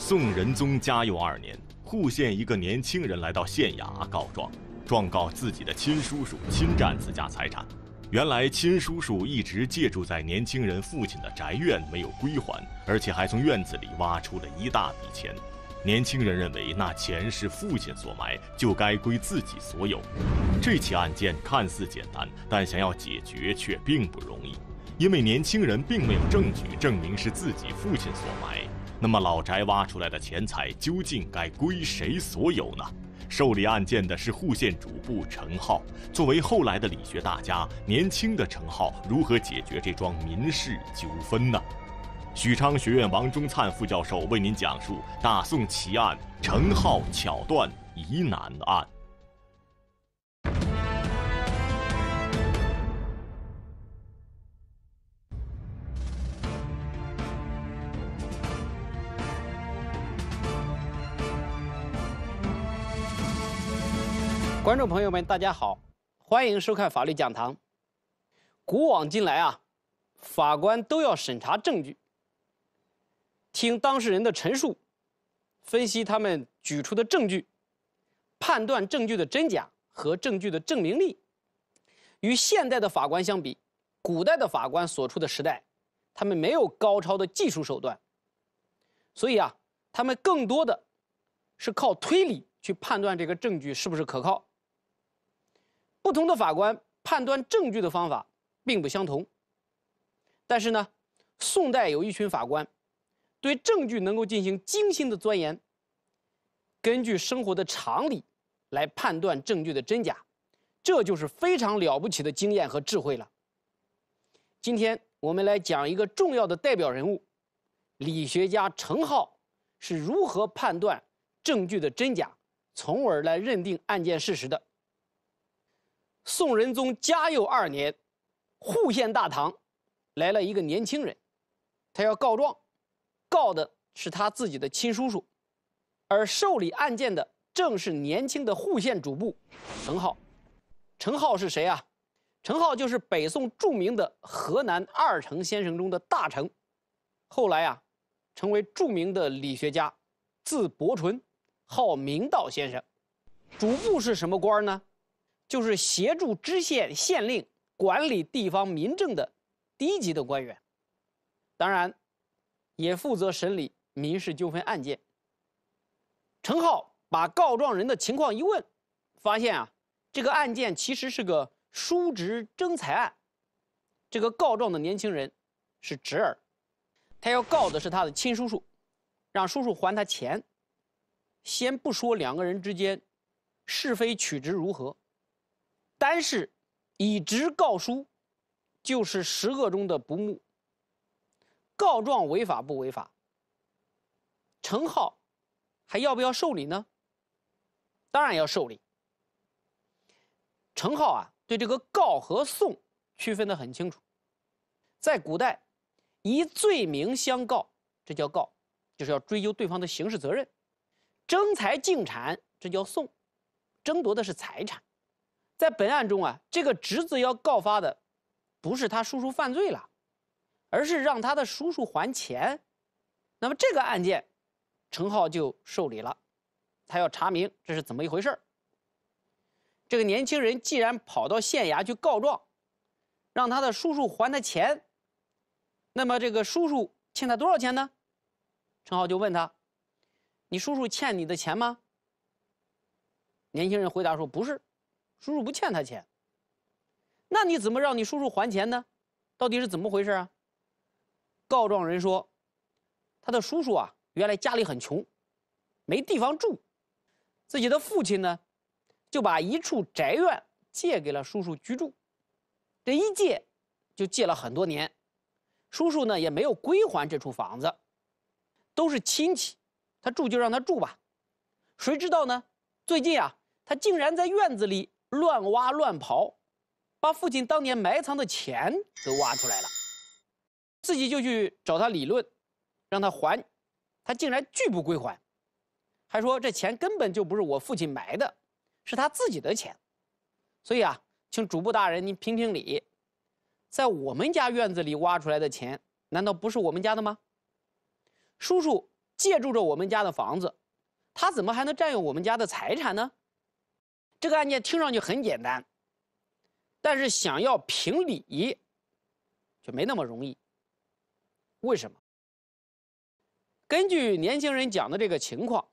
宋仁宗嘉佑二年，户县一个年轻人来到县衙告状，状告自己的亲叔叔侵占自家财产。原来，亲叔叔一直借住在年轻人父亲的宅院，没有归还，而且还从院子里挖出了一大笔钱。年轻人认为那钱是父亲所埋，就该归自己所有。这起案件看似简单，但想要解决却并不容易，因为年轻人并没有证据证明是自己父亲所埋。那么老宅挖出来的钱财究竟该归谁所有呢？受理案件的是户县主簿程浩。作为后来的理学大家，年轻的程浩如何解决这桩民事纠纷呢？许昌学院王忠灿副教授为您讲述《大宋奇案：程浩巧断疑难案》。观众朋友们，大家好，欢迎收看法律讲堂。古往今来啊，法官都要审查证据，听当事人的陈述，分析他们举出的证据，判断证据的真假和证据的证明力。与现代的法官相比，古代的法官所处的时代，他们没有高超的技术手段，所以啊，他们更多的是靠推理去判断这个证据是不是可靠。不同的法官判断证据的方法并不相同。但是呢，宋代有一群法官，对证据能够进行精心的钻研。根据生活的常理来判断证据的真假，这就是非常了不起的经验和智慧了。今天我们来讲一个重要的代表人物，理学家程颢是如何判断证据的真假，从而来认定案件事实的。宋仁宗嘉佑二年，户县大堂来了一个年轻人，他要告状，告的是他自己的亲叔叔，而受理案件的正是年轻的户县主簿，程颢。程颢是谁啊？程颢就是北宋著名的河南二程先生中的大成，后来啊，成为著名的理学家，字伯纯，号明道先生。主簿是什么官儿呢？就是协助知县县令管理地方民政的低级的官员，当然，也负责审理民事纠纷案件。程浩把告状人的情况一问，发现啊，这个案件其实是个叔侄争财案。这个告状的年轻人是侄儿，他要告的是他的亲叔叔，让叔叔还他钱。先不说两个人之间是非曲直如何。但是，以直告书，就是十恶中的不睦。告状违法不违法？程浩还要不要受理呢？当然要受理。程浩啊，对这个告和讼区分的很清楚。在古代，以罪名相告，这叫告，就是要追究对方的刑事责任；征财竞产，这叫讼，争夺的是财产。在本案中啊，这个侄子要告发的，不是他叔叔犯罪了，而是让他的叔叔还钱。那么这个案件，程浩就受理了，他要查明这是怎么一回事儿。这个年轻人既然跑到县衙去告状，让他的叔叔还他钱，那么这个叔叔欠他多少钱呢？程浩就问他：“你叔叔欠你的钱吗？”年轻人回答说：“不是。”叔叔不欠他钱，那你怎么让你叔叔还钱呢？到底是怎么回事啊？告状人说，他的叔叔啊，原来家里很穷，没地方住，自己的父亲呢，就把一处宅院借给了叔叔居住，这一借就借了很多年，叔叔呢也没有归还这处房子，都是亲戚，他住就让他住吧，谁知道呢？最近啊，他竟然在院子里。乱挖乱刨，把父亲当年埋藏的钱都挖出来了，自己就去找他理论，让他还，他竟然拒不归还，还说这钱根本就不是我父亲埋的，是他自己的钱，所以啊，请主簿大人您评评理，在我们家院子里挖出来的钱，难道不是我们家的吗？叔叔借住着我们家的房子，他怎么还能占用我们家的财产呢？这个案件听上去很简单，但是想要评理就没那么容易。为什么？根据年轻人讲的这个情况，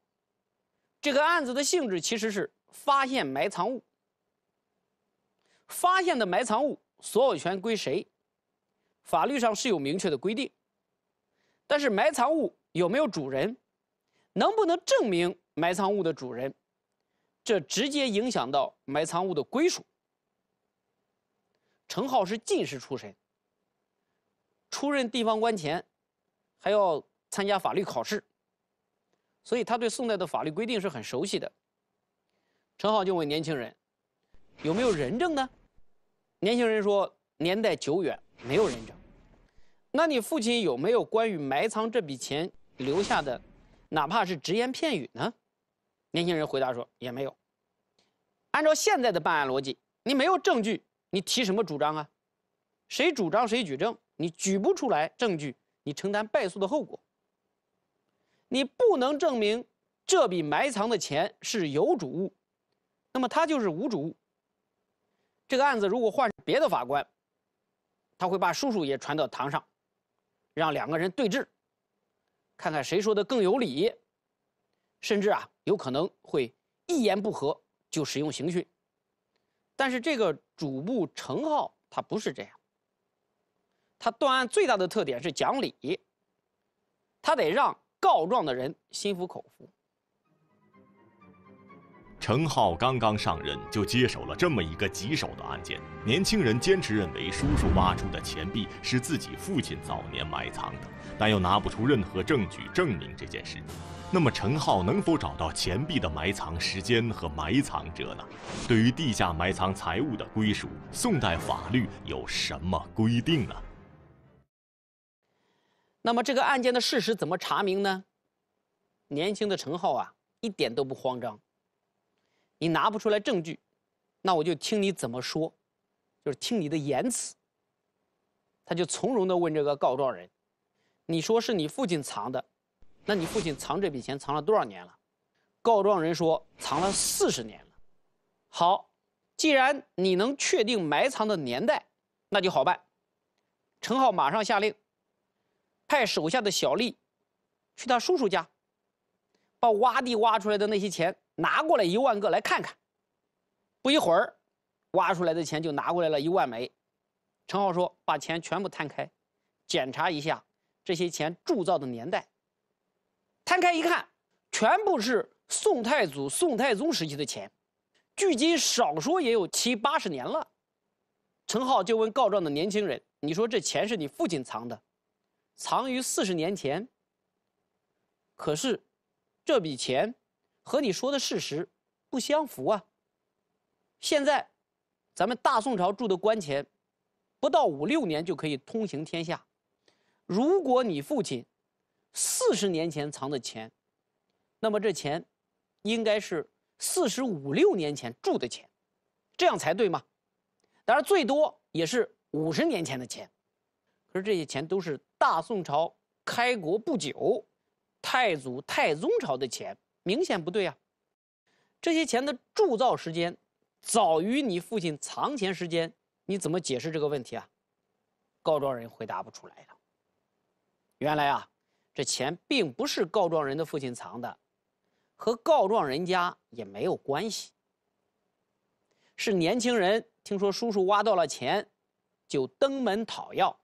这个案子的性质其实是发现埋藏物。发现的埋藏物所有权归谁，法律上是有明确的规定。但是埋藏物有没有主人，能不能证明埋藏物的主人？这直接影响到埋藏物的归属。程颢是进士出身，出任地方官前，还要参加法律考试，所以他对宋代的法律规定是很熟悉的。程颢就问年轻人：“有没有人证呢？”年轻人说：“年代久远，没有人证。那你父亲有没有关于埋藏这笔钱留下的，哪怕是只言片语呢？”年轻人回答说：“也没有。按照现在的办案逻辑，你没有证据，你提什么主张啊？谁主张谁举证，你举不出来证据，你承担败诉的后果。你不能证明这笔埋藏的钱是有主，物，那么他就是无主。物。这个案子如果换别的法官，他会把叔叔也传到堂上，让两个人对质，看看谁说的更有理。”甚至啊，有可能会一言不合就使用刑讯。但是这个主簿程浩他不是这样，他断案最大的特点是讲理，他得让告状的人心服口服。程浩刚刚上任就接手了这么一个棘手的案件。年轻人坚持认为叔叔挖出的钱币是自己父亲早年埋藏的，但又拿不出任何证据证明这件事。那么，陈浩能否找到钱币的埋藏时间和埋藏者呢？对于地下埋藏财物的归属，宋代法律有什么规定呢？那么，这个案件的事实怎么查明呢？年轻的陈浩啊，一点都不慌张。你拿不出来证据，那我就听你怎么说，就是听你的言辞。他就从容地问这个告状人：“你说是你父亲藏的。”那你父亲藏这笔钱藏了多少年了？告状人说藏了四十年了。好，既然你能确定埋藏的年代，那就好办。程浩马上下令，派手下的小丽去他叔叔家，把挖地挖出来的那些钱拿过来一万个来看看。不一会儿，挖出来的钱就拿过来了一万枚。程浩说：“把钱全部摊开，检查一下这些钱铸造的年代。”摊开一看，全部是宋太祖、宋太宗时期的钱，距今少说也有七八十年了。陈浩就问告状的年轻人：“你说这钱是你父亲藏的，藏于四十年前。可是，这笔钱和你说的事实不相符啊。现在，咱们大宋朝铸的官钱，不到五六年就可以通行天下。如果你父亲……四十年前藏的钱，那么这钱应该是四十五六年前铸的钱，这样才对吗？当然，最多也是五十年前的钱。可是这些钱都是大宋朝开国不久，太祖、太宗朝的钱，明显不对啊！这些钱的铸造时间早于你父亲藏钱时间，你怎么解释这个问题啊？告状人回答不出来了。原来啊。这钱并不是告状人的父亲藏的，和告状人家也没有关系。是年轻人听说叔叔挖到了钱，就登门讨要，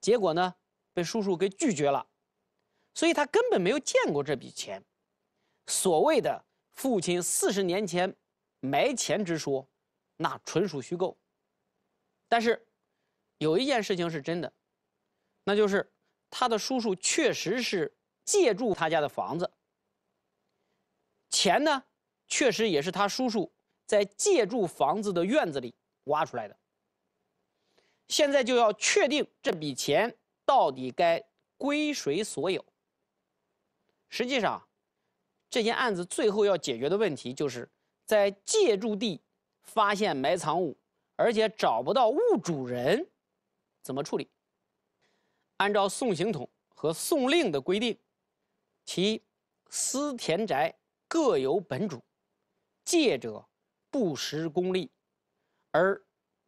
结果呢，被叔叔给拒绝了，所以他根本没有见过这笔钱。所谓的父亲四十年前埋钱之说，那纯属虚构。但是，有一件事情是真的，那就是。他的叔叔确实是借住他家的房子。钱呢，确实也是他叔叔在借住房子的院子里挖出来的。现在就要确定这笔钱到底该归谁所有。实际上，这件案子最后要解决的问题就是，在借住地发现埋藏物，而且找不到物主人，怎么处理？按照《宋刑统》和《宋令》的规定，其私田宅各有本主，借者不食公利，而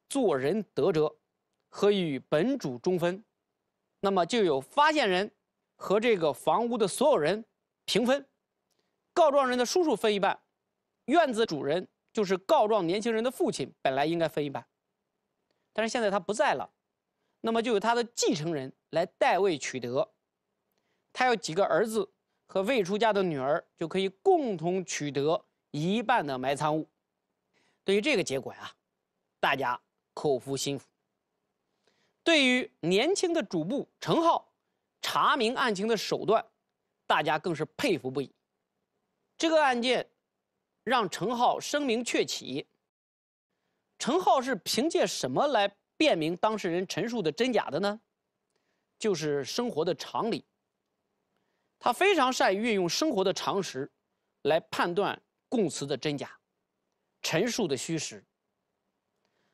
做人德者，可与本主中分。那么就有发现人和这个房屋的所有人平分，告状人的叔叔分一半，院子主人就是告状年轻人的父亲，本来应该分一半，但是现在他不在了，那么就有他的继承人。来代位取得，他有几个儿子和未出嫁的女儿，就可以共同取得一半的埋藏物。对于这个结果呀，大家口服心服。对于年轻的主簿程浩查明案情的手段，大家更是佩服不已。这个案件让程浩声名鹊起。程浩是凭借什么来辨明当事人陈述的真假的呢？就是生活的常理。他非常善于运用生活的常识，来判断供词的真假，陈述的虚实。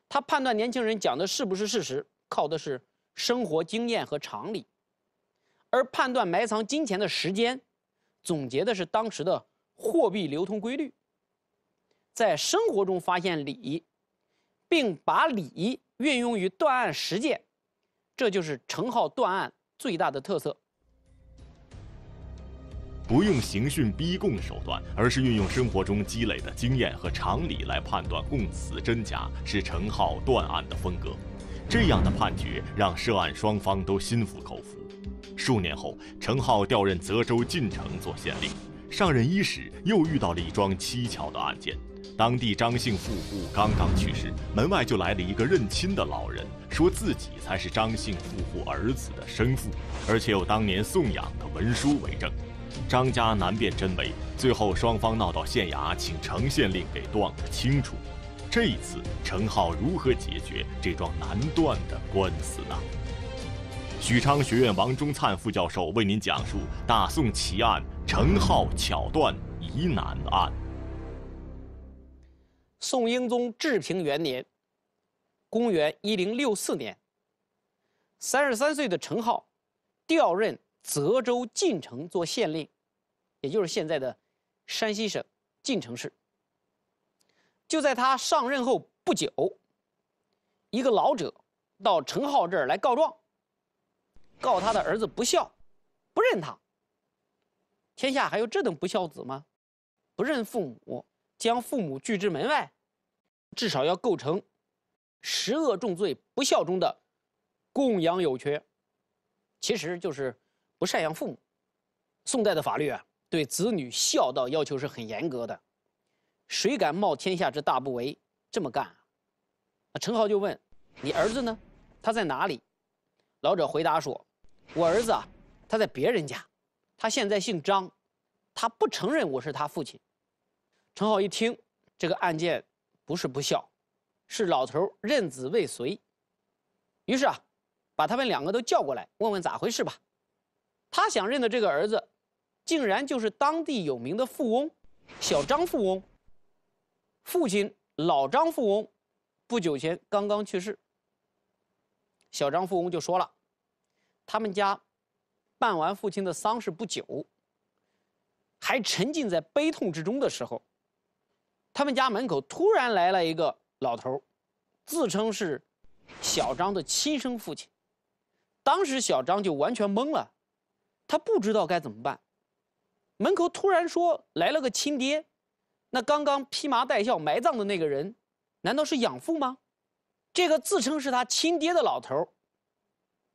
他判断年轻人讲的是不是事实，靠的是生活经验和常理；而判断埋藏金钱的时间，总结的是当时的货币流通规律。在生活中发现理，并把理运用于断案实践。这就是程浩断案最大的特色，不用刑讯逼供手段，而是运用生活中积累的经验和常理来判断供词真假，是程浩断案的风格。这样的判决让涉案双方都心服口服。数年后，程浩调任泽州晋城做县令。上任伊始，又遇到了一桩蹊跷的案件。当地张姓富户刚刚去世，门外就来了一个认亲的老人，说自己才是张姓富户儿子的生父，而且有当年送养的文书为证。张家难辨真伪，最后双方闹到县衙，请程县令给断个清楚。这一次，程浩如何解决这桩难断的官司呢？许昌学院王忠灿副教授为您讲述《大宋奇案：程颢巧断疑难案》。宋英宗治平元年（公元1064年），三十三岁的程颢调任泽州晋城做县令，也就是现在的山西省晋城市。就在他上任后不久，一个老者到程浩这儿来告状。告他的儿子不孝，不认他。天下还有这等不孝子吗？不认父母，将父母拒之门外，至少要构成十恶重罪不孝中的供养有缺，其实就是不赡养父母。宋代的法律啊，对子女孝道要求是很严格的，谁敢冒天下之大不韪这么干啊？啊，陈豪就问：“你儿子呢？他在哪里？”老者回答说。我儿子啊，他在别人家，他现在姓张，他不承认我是他父亲。陈浩一听，这个案件不是不孝，是老头认子未遂。于是啊，把他们两个都叫过来，问问咋回事吧。他想认的这个儿子，竟然就是当地有名的富翁小张富翁。父亲老张富翁不久前刚刚去世。小张富翁就说了。他们家办完父亲的丧事不久，还沉浸在悲痛之中的时候，他们家门口突然来了一个老头自称是小张的亲生父亲。当时小张就完全懵了，他不知道该怎么办。门口突然说来了个亲爹，那刚刚披麻戴孝埋葬的那个人，难道是养父吗？这个自称是他亲爹的老头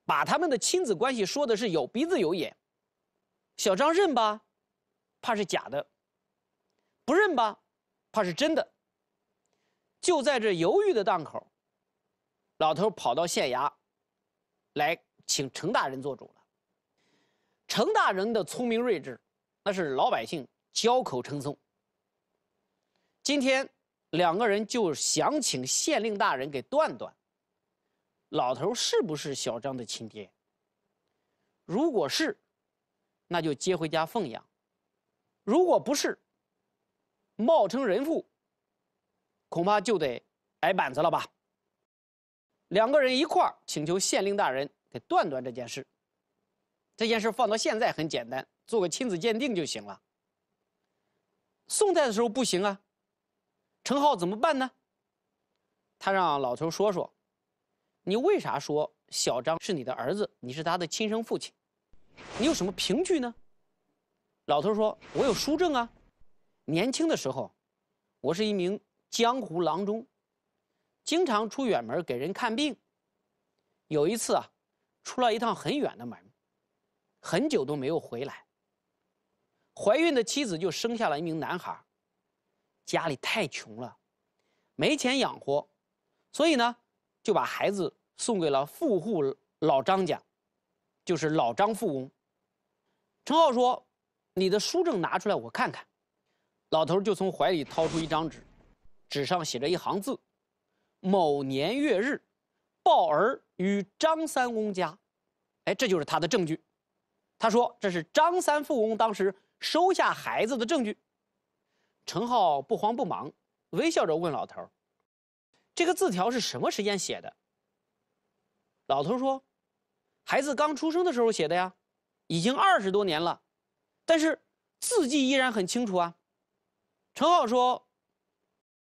把他们的亲子关系说的是有鼻子有眼，小张认吧，怕是假的；不认吧，怕是真的。就在这犹豫的档口，老头跑到县衙来请程大人做主了。程大人的聪明睿智，那是老百姓交口称颂。今天两个人就想请县令大人给断断。老头是不是小张的亲爹？如果是，那就接回家奉养；如果不是，冒充人父，恐怕就得挨板子了吧？两个人一块儿请求县令大人给断断这件事。这件事放到现在很简单，做个亲子鉴定就行了。宋代的时候不行啊，程浩怎么办呢？他让老头说说。你为啥说小张是你的儿子？你是他的亲生父亲？你有什么凭据呢？老头说：“我有书证啊。年轻的时候，我是一名江湖郎中，经常出远门给人看病。有一次啊，出了一趟很远的门，很久都没有回来。怀孕的妻子就生下了一名男孩。家里太穷了，没钱养活，所以呢。”就把孩子送给了富户老张家，就是老张富翁。陈浩说：“你的书证拿出来，我看看。”老头就从怀里掏出一张纸，纸上写着一行字：“某年月日，抱儿于张三翁家。”哎，这就是他的证据。他说：“这是张三富翁当时收下孩子的证据。”陈浩不慌不忙，微笑着问老头。这个字条是什么时间写的？老头说：“孩子刚出生的时候写的呀，已经二十多年了，但是字迹依然很清楚啊。”程浩说：“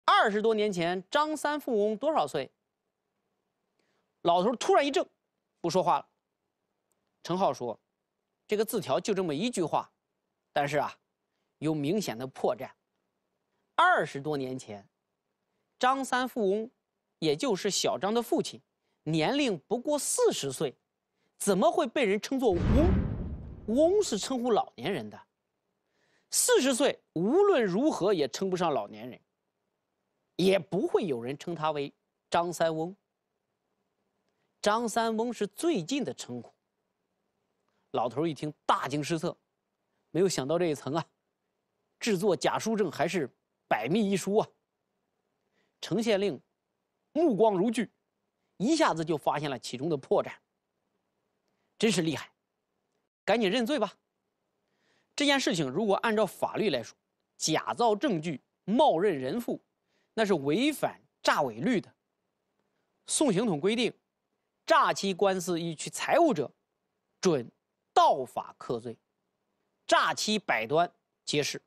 二十多年前，张三富翁多少岁？”老头突然一怔，不说话了。程浩说：“这个字条就这么一句话，但是啊，有明显的破绽，二十多年前。”张三富翁，也就是小张的父亲，年龄不过四十岁，怎么会被人称作翁？翁是称呼老年人的，四十岁无论如何也称不上老年人，也不会有人称他为张三翁。张三翁是最近的称呼。老头一听大惊失色，没有想到这一层啊！制作假书证还是百密一疏啊！程县令目光如炬，一下子就发现了其中的破绽。真是厉害，赶紧认罪吧！这件事情如果按照法律来说，假造证据、冒认人父，那是违反诈伪律的。宋刑统规定，诈欺官司以取财物者，准盗法克罪；诈欺百端，皆是；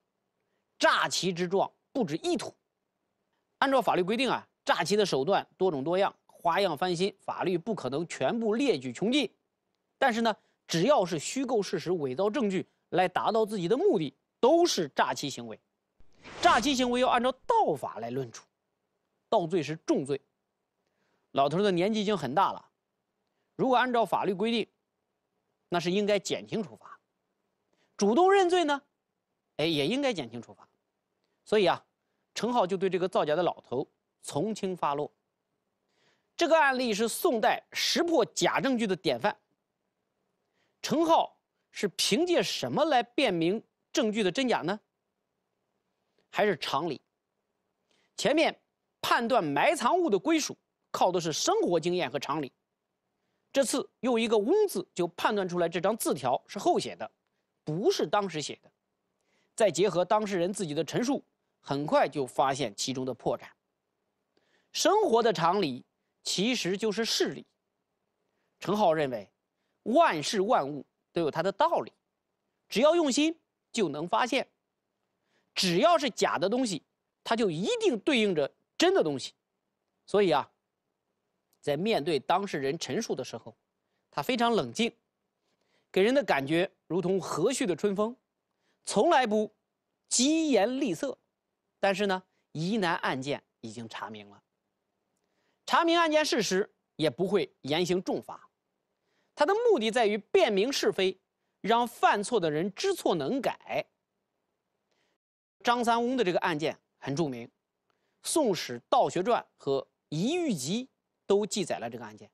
诈欺之状不止一途。按照法律规定啊，诈欺的手段多种多样，花样翻新，法律不可能全部列举穷尽。但是呢，只要是虚构事实、伪造证据来达到自己的目的，都是诈欺行为。诈欺行为要按照道法来论处，盗罪是重罪。老头的年纪已经很大了，如果按照法律规定，那是应该减轻处罚。主动认罪呢，哎，也应该减轻处罚。所以啊。程颢就对这个造假的老头从轻发落。这个案例是宋代识破假证据的典范。程颢是凭借什么来辨明证据的真假呢？还是常理。前面判断埋藏物的归属靠的是生活经验和常理，这次用一个“翁”字就判断出来这张字条是后写的，不是当时写的。再结合当事人自己的陈述。很快就发现其中的破绽。生活的常理其实就是事理。程浩认为，万事万物都有它的道理，只要用心就能发现。只要是假的东西，它就一定对应着真的东西。所以啊，在面对当事人陈述的时候，他非常冷静，给人的感觉如同和煦的春风，从来不疾言厉色。但是呢，疑难案件已经查明了，查明案件事实也不会严刑重罚，它的目的在于辨明是非，让犯错的人知错能改。张三翁的这个案件很著名，《宋史道学传》和《疑狱集》都记载了这个案件。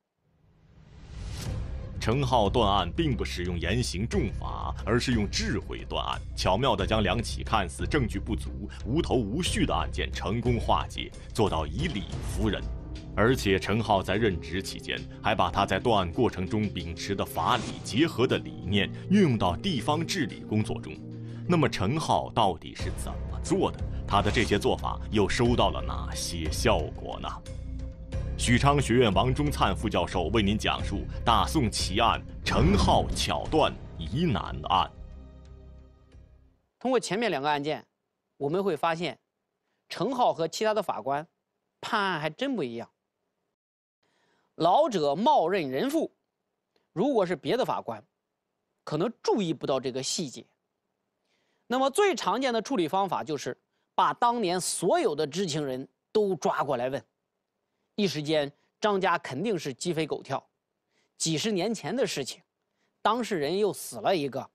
程浩断案并不使用严刑重罚，而是用智慧断案，巧妙地将两起看似证据不足、无头无绪的案件成功化解，做到以理服人。而且，程浩在任职期间，还把他在断案过程中秉持的法理结合的理念运用到地方治理工作中。那么，程浩到底是怎么做的？他的这些做法又收到了哪些效果呢？许昌学院王忠灿副教授为您讲述大宋奇案——程颢巧断疑难案。通过前面两个案件，我们会发现，程颢和其他的法官判案还真不一样。老者冒认人父，如果是别的法官，可能注意不到这个细节。那么最常见的处理方法就是把当年所有的知情人都抓过来问。一时间，张家肯定是鸡飞狗跳。几十年前的事情，当事人又死了一个，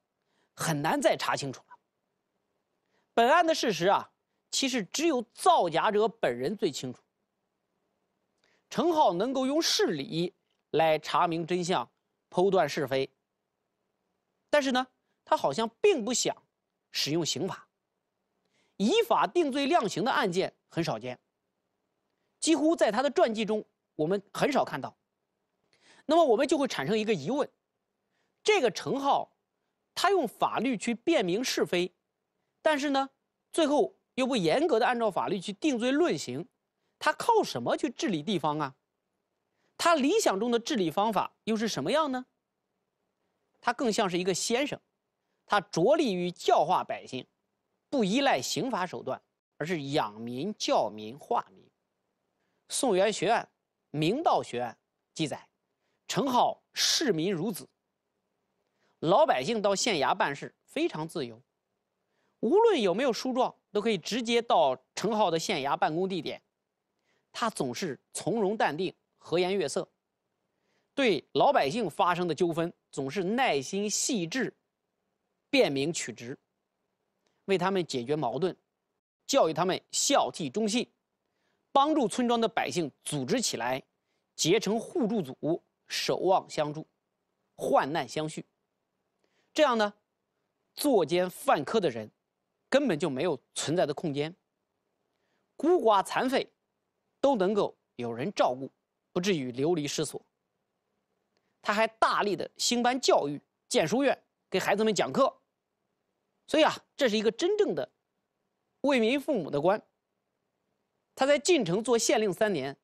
很难再查清楚了。本案的事实啊，其实只有造假者本人最清楚。程浩能够用事理来查明真相，剖断是非。但是呢，他好像并不想使用刑法，依法定罪量刑的案件很少见。几乎在他的传记中，我们很少看到。那么我们就会产生一个疑问：这个程颢，他用法律去辨明是非，但是呢，最后又不严格的按照法律去定罪论刑，他靠什么去治理地方啊？他理想中的治理方法又是什么样呢？他更像是一个先生，他着力于教化百姓，不依赖刑法手段，而是养民、教民、化民。宋元学案》《明道学案》记载，程颢视民如子。老百姓到县衙办事非常自由，无论有没有书状，都可以直接到程颢的县衙办公地点。他总是从容淡定、和颜悦色，对老百姓发生的纠纷总是耐心细致、辨明取直，为他们解决矛盾，教育他们孝悌忠信。帮助村庄的百姓组织起来，结成互助组，守望相助，患难相续。这样呢，作奸犯科的人根本就没有存在的空间。孤寡残废都能够有人照顾，不至于流离失所。他还大力的兴办教育，建书院，给孩子们讲课。所以啊，这是一个真正的为民父母的官。他在晋城做县令三年，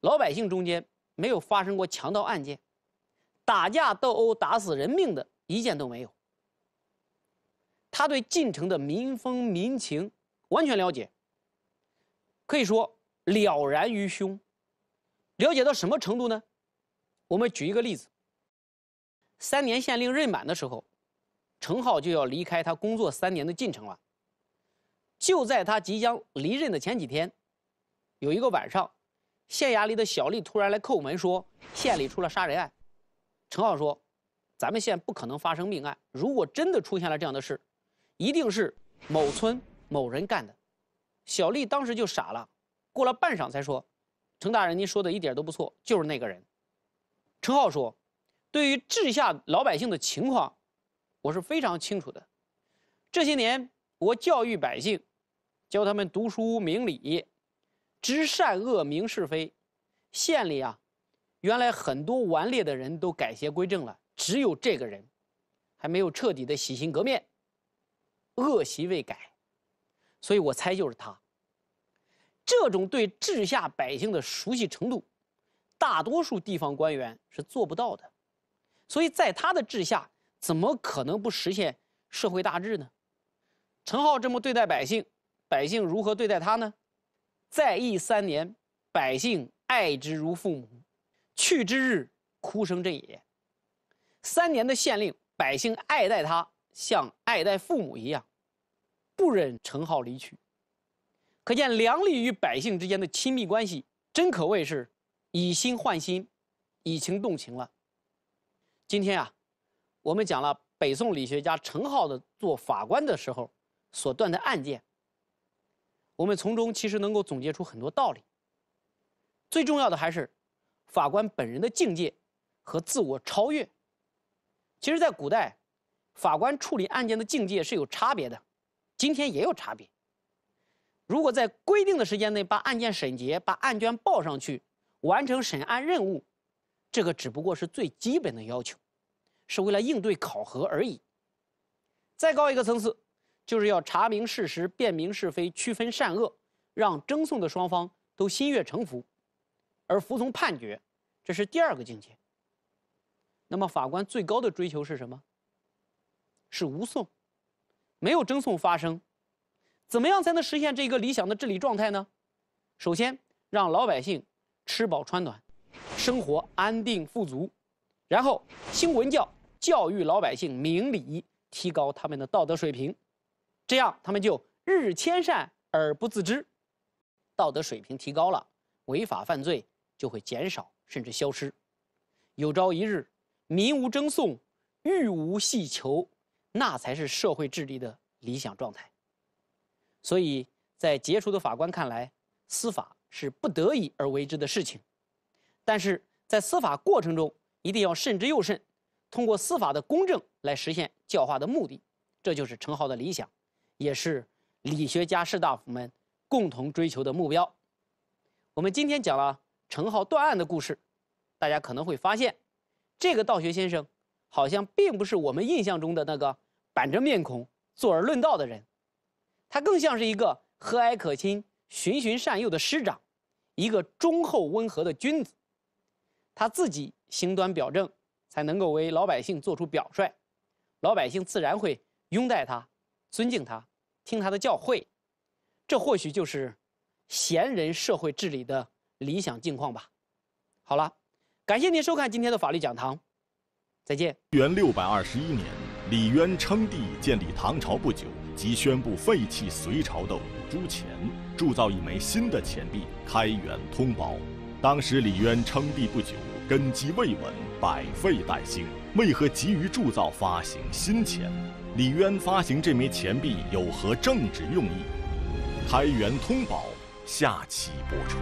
老百姓中间没有发生过强盗案件，打架斗殴、打死人命的一件都没有。他对晋城的民风民情完全了解，可以说了然于胸。了解到什么程度呢？我们举一个例子：三年县令任满的时候，程颢就要离开他工作三年的晋城了。就在他即将离任的前几天，有一个晚上，县衙里的小吏突然来叩门，说县里出了杀人案。程浩说：“咱们县不可能发生命案，如果真的出现了这样的事，一定是某村某人干的。”小吏当时就傻了，过了半晌才说：“程大人，您说的一点都不错，就是那个人。”程浩说：“对于治下老百姓的情况，我是非常清楚的，这些年。”我教育百姓，教他们读书明理，知善恶明是非。县里啊，原来很多顽劣的人都改邪归正了，只有这个人还没有彻底的洗心革面，恶习未改。所以我猜就是他。这种对治下百姓的熟悉程度，大多数地方官员是做不到的。所以在他的治下，怎么可能不实现社会大治呢？程颢这么对待百姓，百姓如何对待他呢？在役三年，百姓爱之如父母，去之日哭声震野。三年的县令，百姓爱戴他像爱戴父母一样，不忍程颢离去。可见梁吏与百姓之间的亲密关系，真可谓是以心换心，以情动情了。今天啊，我们讲了北宋理学家程颢的做法官的时候。所断的案件，我们从中其实能够总结出很多道理。最重要的还是法官本人的境界和自我超越。其实，在古代，法官处理案件的境界是有差别的，今天也有差别。如果在规定的时间内把案件审结，把案卷报上去，完成审案任务，这个只不过是最基本的要求，是为了应对考核而已。再高一个层次。就是要查明事实，辨明是非，区分善恶，让争讼的双方都心悦诚服，而服从判决，这是第二个境界。那么，法官最高的追求是什么？是无讼，没有争讼发生。怎么样才能实现这个理想的治理状态呢？首先，让老百姓吃饱穿暖，生活安定富足，然后兴文教，教育老百姓明理，提高他们的道德水平。这样，他们就日日迁善而不自知，道德水平提高了，违法犯罪就会减少甚至消失。有朝一日，民无争讼，欲无戏求，那才是社会治理的理想状态。所以在杰出的法官看来，司法是不得已而为之的事情，但是在司法过程中一定要慎之又慎，通过司法的公正来实现教化的目的，这就是程颢的理想。也是理学家士大夫们共同追求的目标。我们今天讲了程颢断案的故事，大家可能会发现，这个道学先生好像并不是我们印象中的那个板着面孔、坐而论道的人，他更像是一个和蔼可亲、循循善诱的师长，一个忠厚温和的君子。他自己行端表正，才能够为老百姓做出表率，老百姓自然会拥戴他。尊敬他，听他的教诲，这或许就是贤人社会治理的理想境况吧。好了，感谢您收看今天的法律讲堂，再见。元六百二十一年，李渊称帝建立唐朝不久，即宣布废弃隋朝的五铢钱，铸造一枚新的钱币——开元通宝。当时李渊称帝不久，根基未稳，百废待兴，为何急于铸造发行新钱？李渊发行这枚钱币有何政治用意？《开元通宝》，下期播出。